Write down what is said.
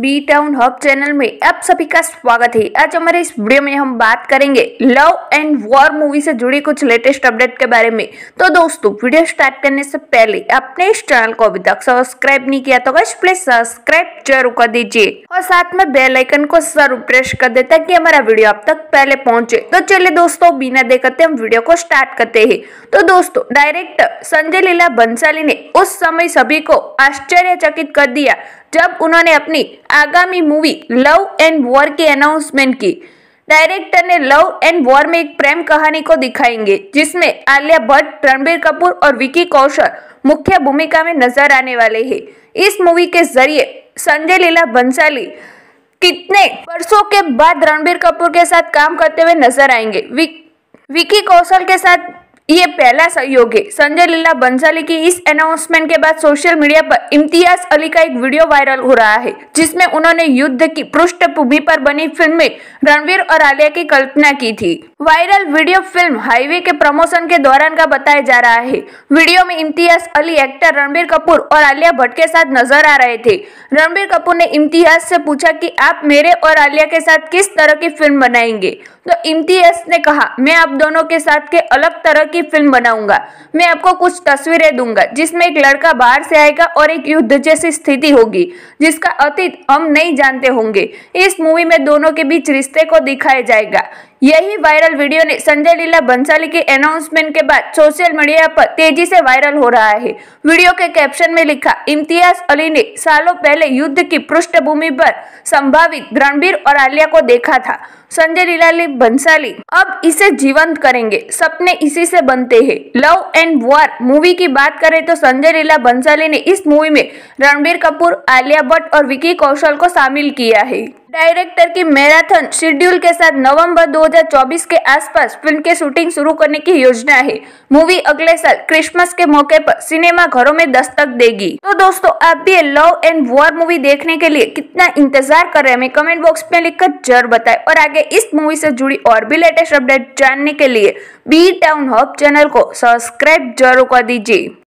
B town hub channel में आप सभी का स्वागत है आज हमारे इस वीडियो में हम बात करेंगे लव एंड वॉर मूवी से जुड़ी कुछ लेटेस्ट अपडेट के बारे में तो दोस्तों वीडियो स्टार्ट करने से पहले आपने इस चैनल को अभी तक सब्सक्राइब नहीं किया तो बस प्लीज सब्सक्राइब जरूर कर दीजिए और साथ में बेलाइकन को जरूर प्रेस कर दे ताकि हमारा वीडियो आप तक पहले पहुँचे तो चलिए दोस्तों बिना देखते हम वीडियो को स्टार्ट करते है तो दोस्तों डायरेक्टर संजय लीला बंसाली ने उस समय सभी को आश्चर्यचकित कर दिया जब उन्होंने अपनी आगामी मूवी लव एंड वॉर की अनाउंसमेंट की डायरेक्टर ने लव एंड वॉर में एक प्रेम कहानी को दिखाएंगे जिसमें आलिया भट्ट रणबीर कपूर और विकी कौशल मुख्य भूमिका में नजर आने वाले हैं इस मूवी के जरिए संजय लीला बंसाली कितने वर्षों के बाद रणबीर कपूर के साथ काम करते हुए नजर आएंगे विक, विकी कौशल के साथ ये पहला सहयोग है संजय लीला बंसाली की इस अनाउंसमेंट के बाद सोशल मीडिया पर इम्तियाज अली का एक वीडियो वायरल हो रहा है जिसमें उन्होंने युद्ध की पृष्ठभूमि पर बनी फिल्म में रणवीर और आलिया की कल्पना की थी वायरल वीडियो फिल्म हाईवे के प्रमोशन के दौरान का बताया जा रहा है वीडियो में इम्तियाज अली एक्टर रणबीर कपूर और आलिया भट्ट के साथ नजर आ रहे थे रणबीर कपूर ने इम्तियाज से पूछा की आप मेरे और आलिया के साथ किस तरह की फिल्म बनाएंगे तो इम्तियाज ने कहा मैं आप दोनों के साथ के अलग तरह की की फिल्म बनाऊंगा मैं आपको कुछ तस्वीरें दूंगा जिसमें एक लड़का बाहर से आएगा और एक युद्ध जैसी स्थिति होगी जिसका अतीत हम नहीं जानते होंगे इस मूवी में दोनों के बीच रिश्ते को दिखाया जाएगा यही वायरल वीडियो ने संजय लीला बंसाली के अनाउंसमेंट के बाद सोशल मीडिया पर तेजी से वायरल हो रहा है वीडियो के कैप्शन में लिखा इम्तियाज अली ने सालों पहले युद्ध की पृष्ठभूमि पर संभावित रणबीर और आलिया को देखा था संजय ने बंसाली अब इसे जीवंत करेंगे सपने इसी से बनते हैं लव एंड वॉर मूवी की बात करें तो संजय लीला बंसाली ने इस मूवी में रणबीर कपूर आलिया भट्ट और विकी कौशल को शामिल किया है डायरेक्टर की मैराथन शेड्यूल के साथ नवंबर 2024 के आसपास फिल्म की शूटिंग शुरू करने की योजना है मूवी अगले साल क्रिसमस के मौके पर सिनेमा घरों में दस्तक देगी तो दोस्तों आप भी लव एंड वॉर मूवी देखने के लिए कितना इंतजार कर रहे हैं कमेंट बॉक्स में लिखकर जरूर बताए और आगे इस मूवी से जुड़ी और भी लेटेस्ट अपडेट जानने के लिए बी टाउन हब चैनल को सब्सक्राइब जरूर कर दीजिए